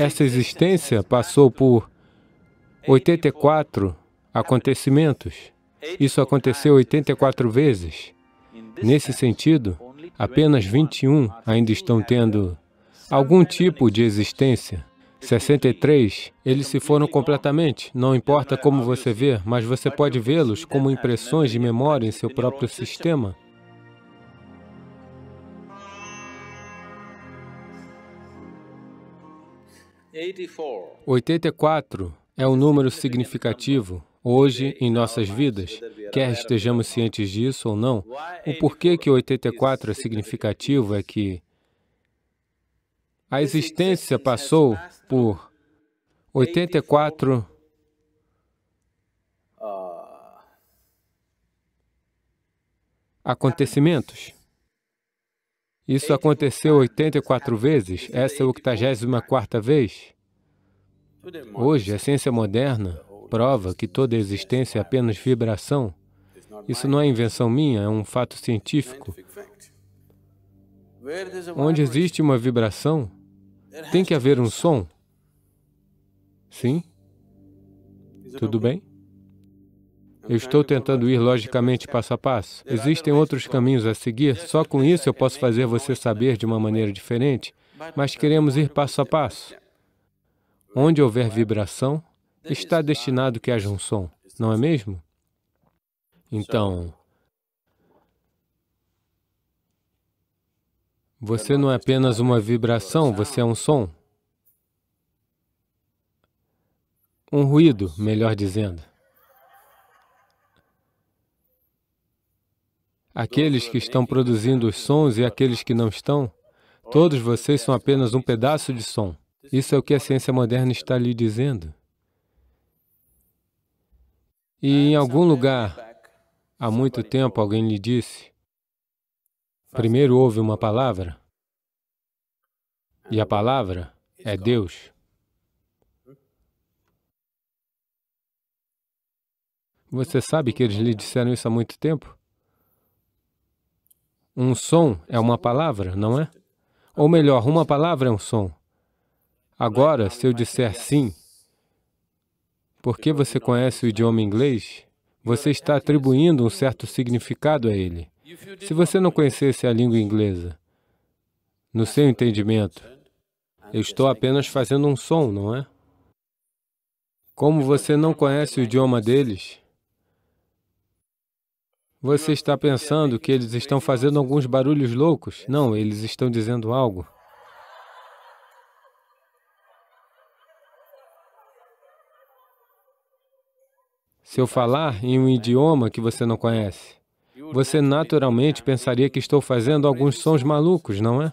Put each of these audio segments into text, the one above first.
Essa existência passou por 84 acontecimentos. Isso aconteceu 84 vezes. Nesse sentido, apenas 21 ainda estão tendo algum tipo de existência. 63, eles se foram completamente. Não importa como você vê, mas você pode vê-los como impressões de memória em seu próprio sistema. 84 é um número significativo hoje em nossas vidas, quer estejamos cientes disso ou não. O porquê que 84 é significativo é que a existência passou por 84 acontecimentos. Isso aconteceu 84 vezes, essa é a 84ª vez. Hoje, a ciência moderna prova que toda a existência é apenas vibração. Isso não é invenção minha, é um fato científico. Onde existe uma vibração, tem que haver um som. Sim? Tudo bem? Eu estou tentando ir logicamente passo a passo. Existem outros caminhos a seguir, só com isso eu posso fazer você saber de uma maneira diferente, mas queremos ir passo a passo. Onde houver vibração, está destinado que haja um som, não é mesmo? Então, você não é apenas uma vibração, você é um som. Um ruído, melhor dizendo. aqueles que estão produzindo os sons e aqueles que não estão, todos vocês são apenas um pedaço de som. Isso é o que a ciência moderna está lhe dizendo. E em algum lugar, há muito tempo, alguém lhe disse, primeiro houve uma palavra, e a palavra é Deus. Você sabe que eles lhe disseram isso há muito tempo? Um som é uma palavra, não é? Ou melhor, uma palavra é um som. Agora, se eu disser sim, porque você conhece o idioma inglês, você está atribuindo um certo significado a ele. Se você não conhecesse a língua inglesa, no seu entendimento, eu estou apenas fazendo um som, não é? Como você não conhece o idioma deles, você está pensando que eles estão fazendo alguns barulhos loucos? Não, eles estão dizendo algo. Se eu falar em um idioma que você não conhece, você naturalmente pensaria que estou fazendo alguns sons malucos, não é?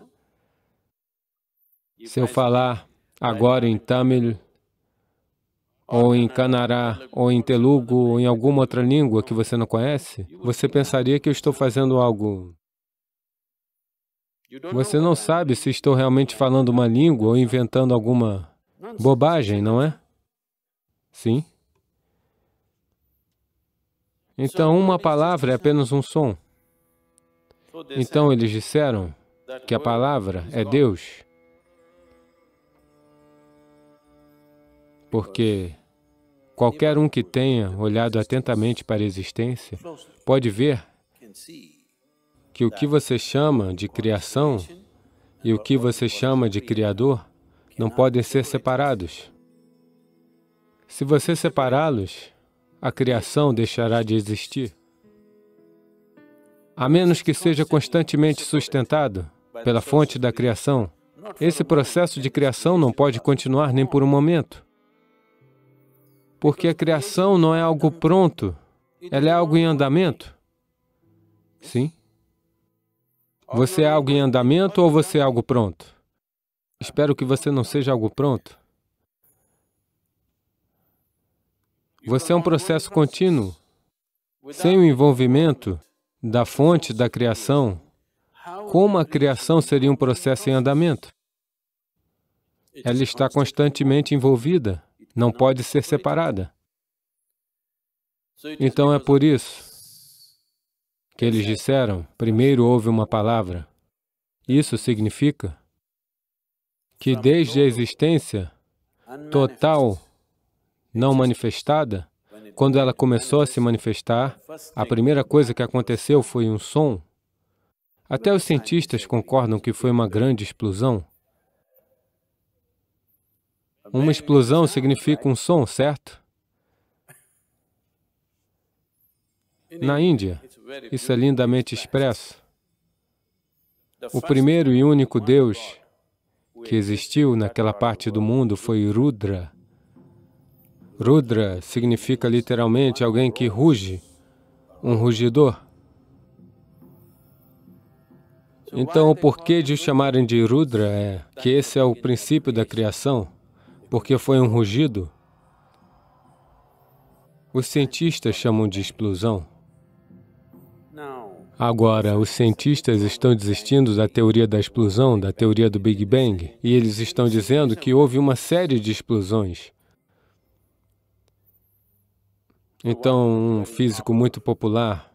Se eu falar agora em tamil ou em Canará, ou em Telugu, ou em alguma outra língua que você não conhece, você pensaria que eu estou fazendo algo. Você não sabe se estou realmente falando uma língua ou inventando alguma bobagem, não é? Sim. Então, uma palavra é apenas um som. Então, eles disseram que a palavra é Deus. porque qualquer um que tenha olhado atentamente para a existência pode ver que o que você chama de criação e o que você chama de Criador não podem ser separados. Se você separá-los, a criação deixará de existir. A menos que seja constantemente sustentado pela fonte da criação, esse processo de criação não pode continuar nem por um momento porque a criação não é algo pronto, ela é algo em andamento. Sim? Você é algo em andamento ou você é algo pronto? Espero que você não seja algo pronto. Você é um processo contínuo. Sem o envolvimento da fonte da criação, como a criação seria um processo em andamento? Ela está constantemente envolvida não pode ser separada. Então é por isso que eles é. disseram, primeiro houve uma palavra. Isso significa que desde a existência total não manifestada, quando ela começou a se manifestar, a primeira coisa que aconteceu foi um som. Até os cientistas concordam que foi uma grande explosão. Uma explosão significa um som, certo? Na Índia, isso é lindamente expresso. O primeiro e único Deus que existiu naquela parte do mundo foi Rudra. Rudra significa literalmente alguém que ruge, um rugidor. Então, o porquê de o chamarem de Rudra é que esse é o princípio da criação porque foi um rugido. Os cientistas chamam de explosão. Agora, os cientistas estão desistindo da teoria da explosão, da teoria do Big Bang, e eles estão dizendo que houve uma série de explosões. Então, um físico muito popular,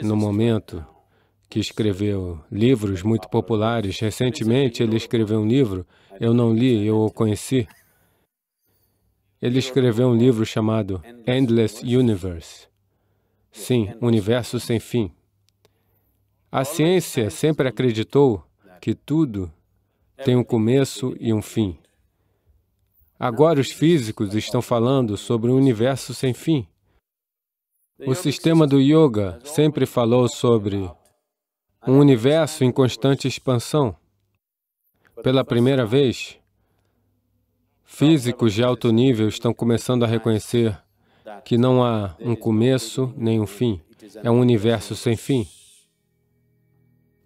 no momento, que escreveu livros muito populares, recentemente ele escreveu um livro, eu não li, eu o conheci, ele escreveu um livro chamado Endless Universe. Sim, Universo Sem Fim. A ciência sempre acreditou que tudo tem um começo e um fim. Agora os físicos estão falando sobre um universo sem fim. O sistema do yoga sempre falou sobre um universo em constante expansão. Pela primeira vez, Físicos de alto nível estão começando a reconhecer que não há um começo nem um fim. É um universo sem fim.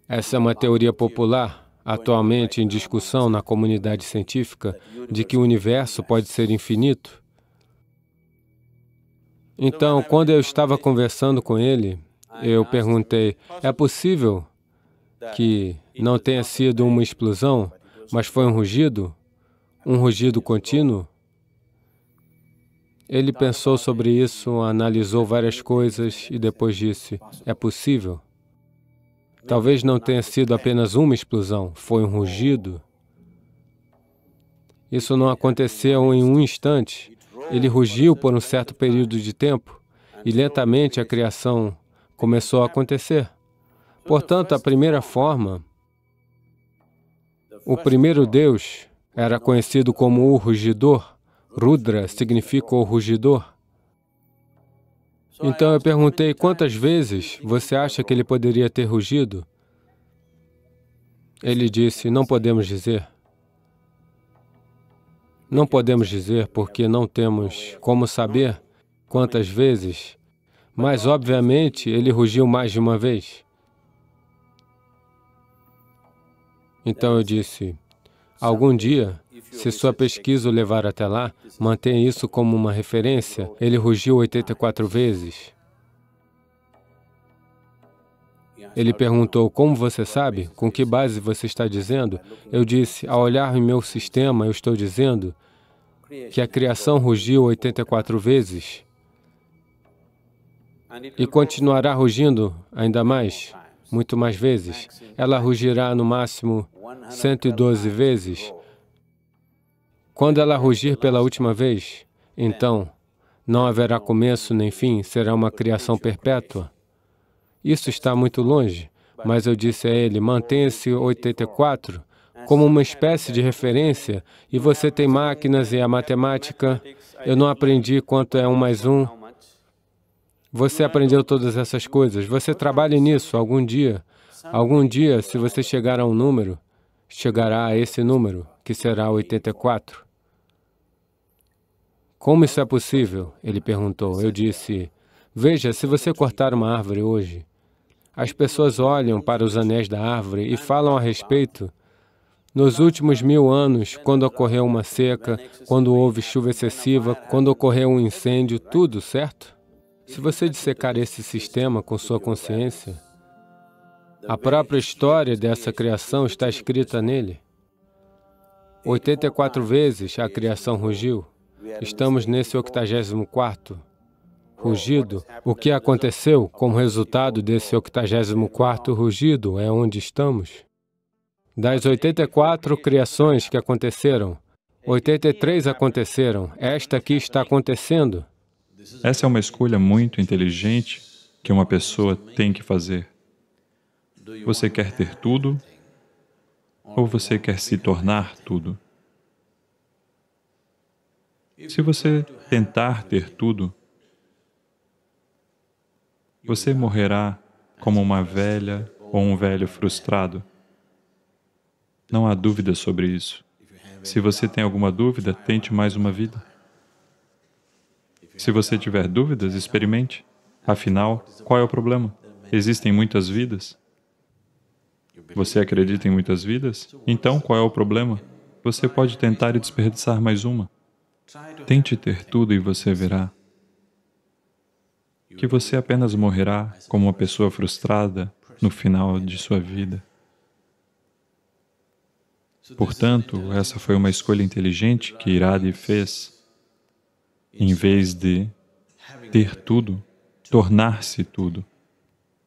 Essa é uma teoria popular, atualmente em discussão na comunidade científica, de que o universo pode ser infinito. Então, quando eu estava conversando com ele, eu perguntei, é possível que não tenha sido uma explosão, mas foi um rugido? um rugido contínuo? Ele pensou sobre isso, analisou várias coisas e depois disse, é possível. Talvez não tenha sido apenas uma explosão, foi um rugido. Isso não aconteceu em um instante. Ele rugiu por um certo período de tempo e lentamente a criação começou a acontecer. Portanto, a primeira forma, o primeiro Deus, era conhecido como o rugidor. Rudra significa o rugidor. Então eu perguntei quantas vezes você acha que ele poderia ter rugido? Ele disse, não podemos dizer. Não podemos dizer porque não temos como saber quantas vezes, mas obviamente ele rugiu mais de uma vez. Então eu disse, Algum dia, se sua pesquisa o levar até lá, mantenha isso como uma referência. Ele rugiu 84 vezes. Ele perguntou, como você sabe? Com que base você está dizendo? Eu disse, ao olhar em meu sistema, eu estou dizendo que a criação rugiu 84 vezes e continuará rugindo ainda mais muito mais vezes. Ela rugirá no máximo 112 vezes. Quando ela rugir pela última vez, então, não haverá começo nem fim, será uma criação perpétua. Isso está muito longe, mas eu disse a ele, mantenha se 84 como uma espécie de referência, e você tem máquinas e a matemática. Eu não aprendi quanto é um mais um, você aprendeu todas essas coisas. Você trabalhe nisso algum dia. Algum dia, se você chegar a um número, chegará a esse número, que será 84. Como isso é possível? Ele perguntou. Eu disse, veja, se você cortar uma árvore hoje, as pessoas olham para os anéis da árvore e falam a respeito. Nos últimos mil anos, quando ocorreu uma seca, quando houve chuva excessiva, quando ocorreu um incêndio, tudo, certo? Se você dissecar esse sistema com sua consciência, a própria história dessa criação está escrita nele. 84 vezes a criação rugiu. Estamos nesse 84 quarto rugido. O que aconteceu como resultado desse 84 quarto rugido é onde estamos. Das 84 criações que aconteceram, 83 aconteceram. Esta aqui está acontecendo. Essa é uma escolha muito inteligente que uma pessoa tem que fazer. Você quer ter tudo ou você quer se tornar tudo? Se você tentar ter tudo, você morrerá como uma velha ou um velho frustrado. Não há dúvida sobre isso. Se você tem alguma dúvida, tente mais uma vida. Se você tiver dúvidas, experimente. Afinal, qual é o problema? Existem muitas vidas. Você acredita em muitas vidas? Então, qual é o problema? Você pode tentar e desperdiçar mais uma. Tente ter tudo e você verá que você apenas morrerá como uma pessoa frustrada no final de sua vida. Portanto, essa foi uma escolha inteligente que Iradi fez em vez de ter tudo, tornar-se tudo.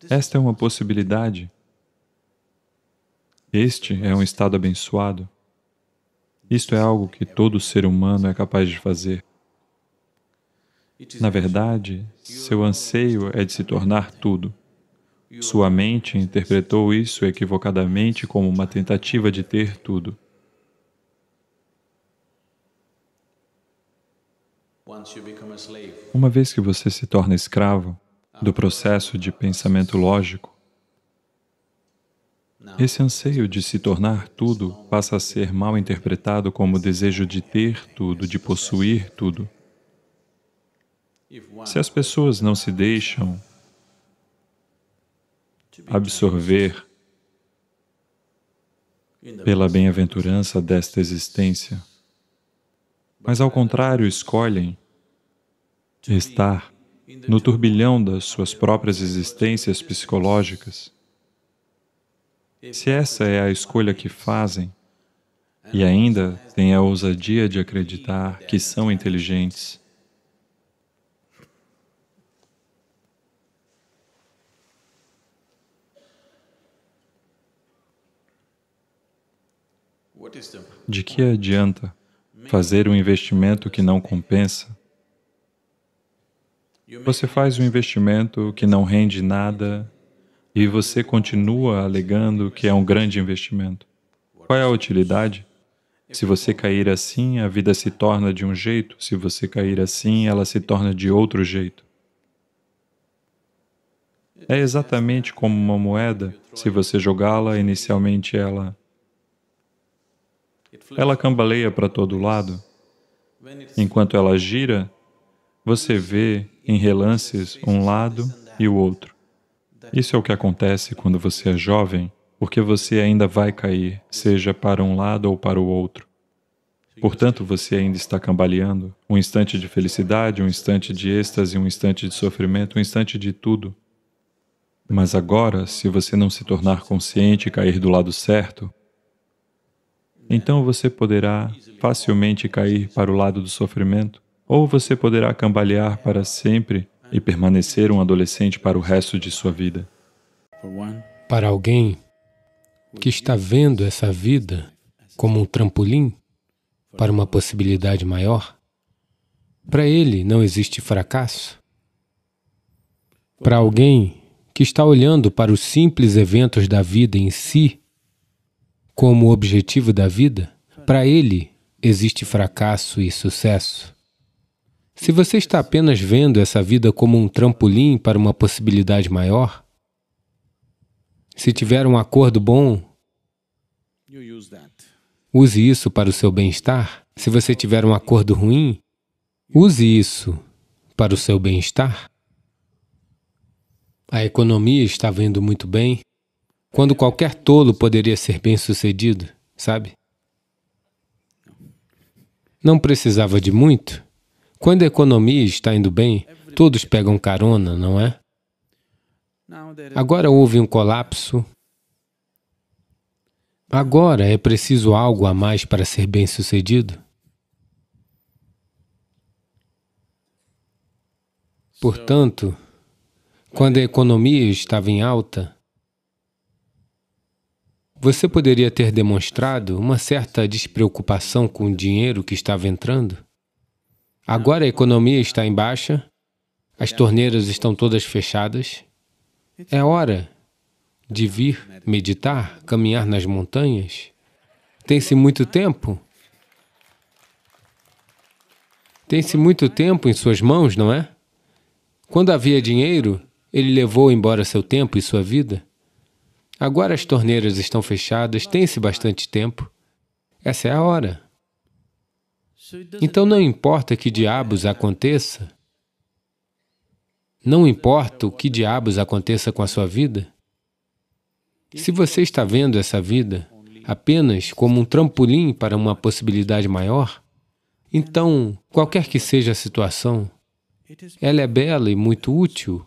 Esta é uma possibilidade. Este é um estado abençoado. Isto é algo que todo ser humano é capaz de fazer. Na verdade, seu anseio é de se tornar tudo. Sua mente interpretou isso equivocadamente como uma tentativa de ter tudo. Uma vez que você se torna escravo do processo de pensamento lógico, esse anseio de se tornar tudo passa a ser mal interpretado como desejo de ter tudo, de possuir tudo. Se as pessoas não se deixam absorver pela bem-aventurança desta existência, mas ao contrário escolhem estar no turbilhão das suas próprias existências psicológicas, se essa é a escolha que fazem e ainda têm a ousadia de acreditar que são inteligentes, de que adianta fazer um investimento que não compensa você faz um investimento que não rende nada e você continua alegando que é um grande investimento. Qual é a utilidade? Se você cair assim, a vida se torna de um jeito, se você cair assim, ela se torna de outro jeito. É exatamente como uma moeda, se você jogá-la, inicialmente ela... Ela cambaleia para todo lado. Enquanto ela gira, você vê em relances um lado e o outro. Isso é o que acontece quando você é jovem, porque você ainda vai cair, seja para um lado ou para o outro. Portanto, você ainda está cambaleando. Um instante de felicidade, um instante de êxtase, um instante de sofrimento, um instante de tudo. Mas agora, se você não se tornar consciente e cair do lado certo, então você poderá facilmente cair para o lado do sofrimento, ou você poderá cambalear para sempre e permanecer um adolescente para o resto de sua vida. Para alguém que está vendo essa vida como um trampolim para uma possibilidade maior, para ele não existe fracasso. Para alguém que está olhando para os simples eventos da vida em si como objetivo da vida, para ele existe fracasso e sucesso. Se você está apenas vendo essa vida como um trampolim para uma possibilidade maior, se tiver um acordo bom, use isso para o seu bem-estar. Se você tiver um acordo ruim, use isso para o seu bem-estar. A economia está indo muito bem, quando qualquer tolo poderia ser bem-sucedido, sabe? Não precisava de muito, quando a economia está indo bem, todos pegam carona, não é? Agora houve um colapso. Agora é preciso algo a mais para ser bem-sucedido? Portanto, quando a economia estava em alta, você poderia ter demonstrado uma certa despreocupação com o dinheiro que estava entrando? Agora a economia está em baixa, as torneiras estão todas fechadas. É hora de vir meditar, caminhar nas montanhas. Tem-se muito tempo. Tem-se muito tempo em suas mãos, não é? Quando havia dinheiro, ele levou embora seu tempo e sua vida. Agora as torneiras estão fechadas, tem-se bastante tempo. Essa é a hora. Então não importa que diabos aconteça, não importa o que diabos aconteça com a sua vida, se você está vendo essa vida apenas como um trampolim para uma possibilidade maior, então, qualquer que seja a situação, ela é bela e muito útil.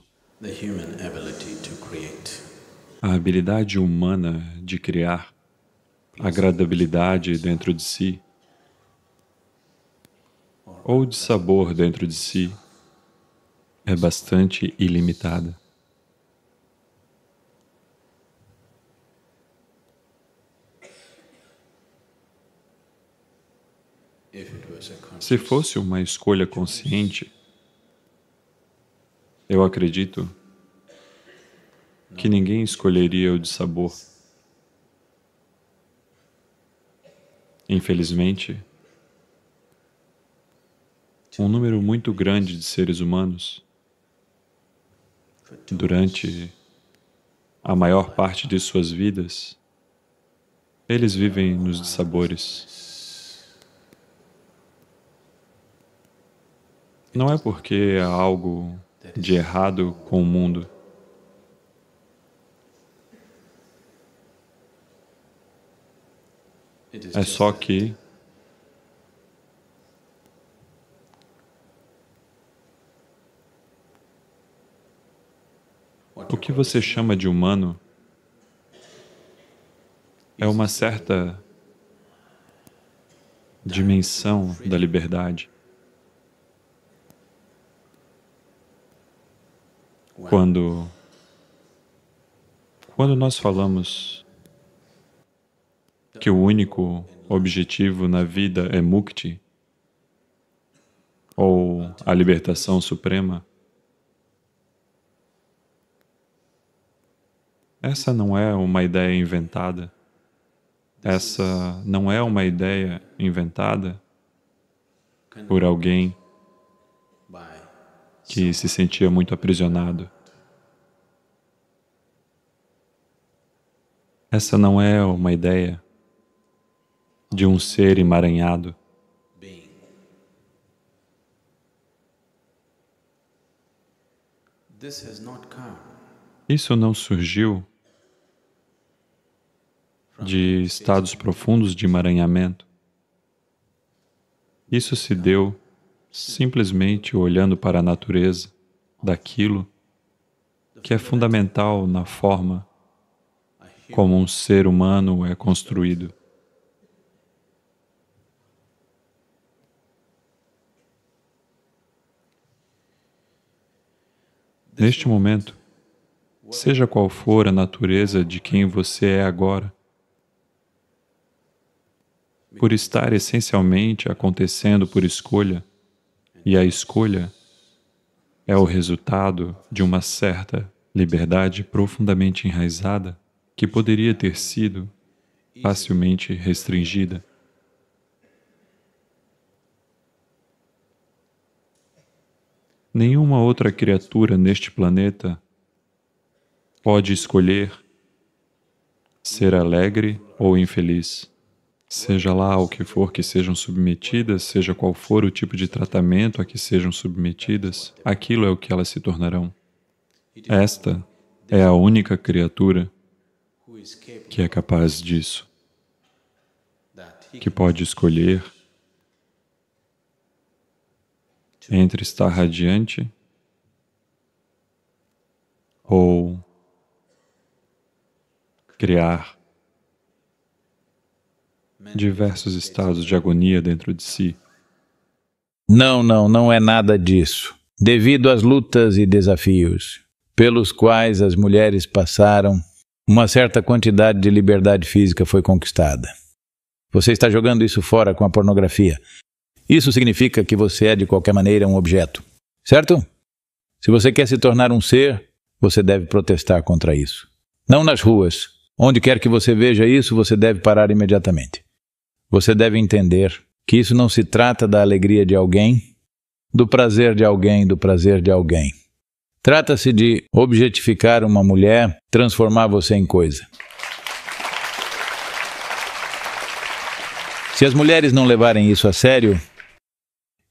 A habilidade humana de criar agradabilidade dentro de si ou de sabor dentro de si é bastante ilimitada. Se fosse uma escolha consciente, eu acredito que ninguém escolheria o de sabor. Infelizmente, um número muito grande de seres humanos durante a maior parte de suas vidas, eles vivem nos dissabores. Não é porque há algo de errado com o mundo. É só que O que você chama de humano é uma certa dimensão da liberdade. Quando, quando nós falamos que o único objetivo na vida é mukti, ou a libertação suprema, Essa não é uma ideia inventada. Essa não é uma ideia inventada por alguém que se sentia muito aprisionado. Essa não é uma ideia de um ser emaranhado. Isso não surgiu de estados profundos de emaranhamento. Isso se deu simplesmente olhando para a natureza daquilo que é fundamental na forma como um ser humano é construído. Neste momento, seja qual for a natureza de quem você é agora, por estar essencialmente acontecendo por escolha, e a escolha é o resultado de uma certa liberdade profundamente enraizada que poderia ter sido facilmente restringida. Nenhuma outra criatura neste planeta pode escolher ser alegre ou infeliz seja lá o que for que sejam submetidas, seja qual for o tipo de tratamento a que sejam submetidas, aquilo é o que elas se tornarão. Esta é a única criatura que é capaz disso, que pode escolher entre estar radiante ou criar diversos estados de agonia dentro de si. Não, não, não é nada disso. Devido às lutas e desafios pelos quais as mulheres passaram, uma certa quantidade de liberdade física foi conquistada. Você está jogando isso fora com a pornografia. Isso significa que você é, de qualquer maneira, um objeto, certo? Se você quer se tornar um ser, você deve protestar contra isso. Não nas ruas. Onde quer que você veja isso, você deve parar imediatamente. Você deve entender que isso não se trata da alegria de alguém, do prazer de alguém, do prazer de alguém. Trata-se de objetificar uma mulher, transformar você em coisa. Se as mulheres não levarem isso a sério,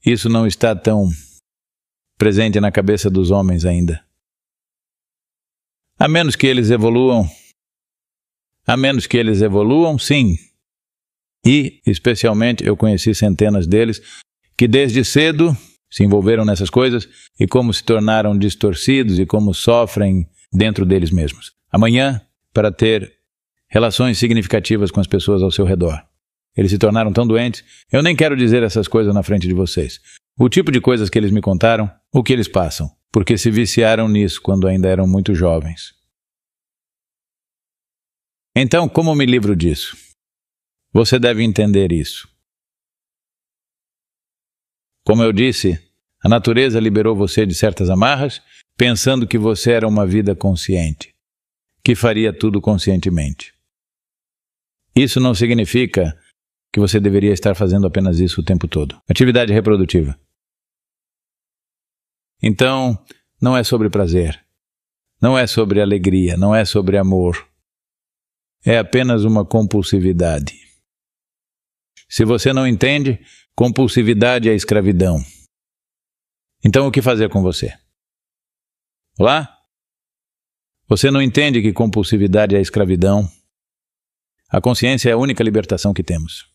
isso não está tão presente na cabeça dos homens ainda. A menos que eles evoluam. A menos que eles evoluam, sim, e, especialmente, eu conheci centenas deles que desde cedo se envolveram nessas coisas e como se tornaram distorcidos e como sofrem dentro deles mesmos. Amanhã, para ter relações significativas com as pessoas ao seu redor. Eles se tornaram tão doentes, eu nem quero dizer essas coisas na frente de vocês. O tipo de coisas que eles me contaram, o que eles passam, porque se viciaram nisso quando ainda eram muito jovens. Então, como me livro disso? Você deve entender isso. Como eu disse, a natureza liberou você de certas amarras, pensando que você era uma vida consciente, que faria tudo conscientemente. Isso não significa que você deveria estar fazendo apenas isso o tempo todo. Atividade reprodutiva. Então, não é sobre prazer, não é sobre alegria, não é sobre amor. É apenas uma compulsividade. Se você não entende, compulsividade é escravidão. Então o que fazer com você? Olá? Você não entende que compulsividade é escravidão? A consciência é a única libertação que temos.